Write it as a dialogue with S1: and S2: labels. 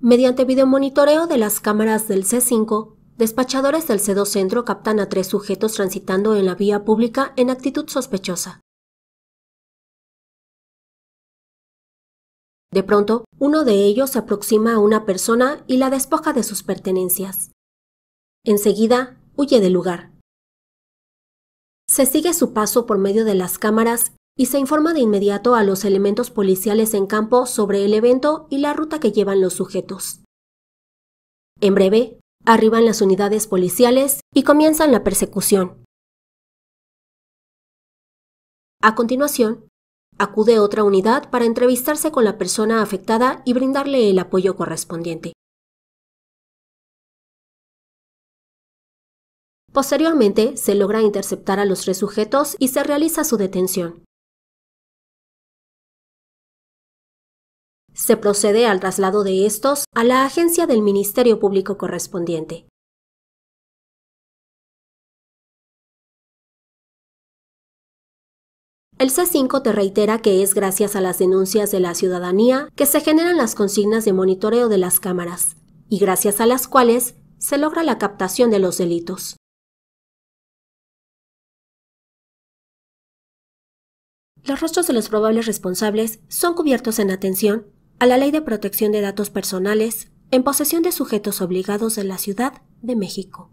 S1: Mediante videomonitoreo de las cámaras del C5, despachadores del C2 Centro captan a tres sujetos transitando en la vía pública en actitud sospechosa. De pronto, uno de ellos se aproxima a una persona y la despoja de sus pertenencias. Enseguida, huye del lugar. Se sigue su paso por medio de las cámaras y se informa de inmediato a los elementos policiales en campo sobre el evento y la ruta que llevan los sujetos. En breve, arriban las unidades policiales y comienzan la persecución. A continuación, acude otra unidad para entrevistarse con la persona afectada y brindarle el apoyo correspondiente.
S2: Posteriormente, se logra interceptar a los tres sujetos
S1: y se realiza su detención. se procede al traslado de estos a la agencia del Ministerio Público correspondiente. El C5 te reitera que es gracias a las denuncias de la ciudadanía que se generan las consignas de monitoreo de las cámaras, y gracias a las cuales se logra la captación de los delitos. Los rostros de los probables responsables son cubiertos en atención a la Ley de Protección de Datos Personales en posesión de sujetos obligados de la Ciudad de México.